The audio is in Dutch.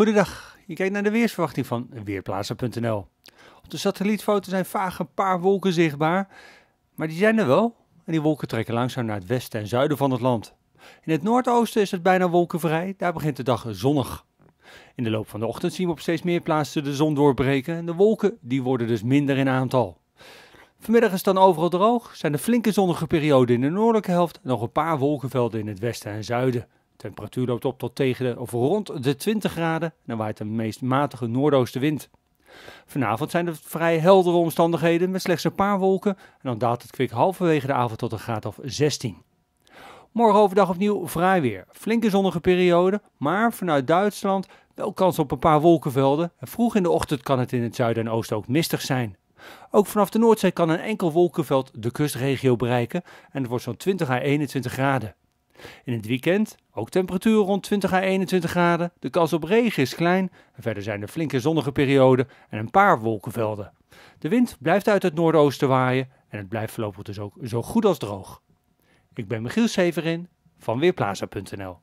Goedendag, je kijkt naar de weersverwachting van Weerplaatsen.nl. Op de satellietfoto zijn vaag een paar wolken zichtbaar, maar die zijn er wel. En die wolken trekken langzaam naar het westen en zuiden van het land. In het noordoosten is het bijna wolkenvrij, daar begint de dag zonnig. In de loop van de ochtend zien we op steeds meer plaatsen de zon doorbreken en de wolken die worden dus minder in aantal. Vanmiddag is het dan overal droog, zijn er flinke zonnige perioden in de noordelijke helft en nog een paar wolkenvelden in het westen en zuiden. Temperatuur loopt op tot tegen de, of rond de 20 graden. Dan waait de meest matige noordoostenwind. Vanavond zijn er vrij heldere omstandigheden met slechts een paar wolken. En dan daalt het kwik halverwege de avond tot een graad of 16. Morgen overdag opnieuw vrij weer. Flinke zonnige periode, maar vanuit Duitsland wel kans op een paar wolkenvelden. En vroeg in de ochtend kan het in het zuiden en oosten ook mistig zijn. Ook vanaf de Noordzee kan een enkel wolkenveld de kustregio bereiken en het wordt zo'n 20 à 21 graden. In het weekend ook temperaturen rond 20 à 21 graden. De kans op regen is klein. verder zijn er flinke zonnige perioden en een paar wolkenvelden. De wind blijft uit het noordoosten waaien en het blijft voorlopig dus ook zo goed als droog. Ik ben Michiel Severin van Weerplaza.nl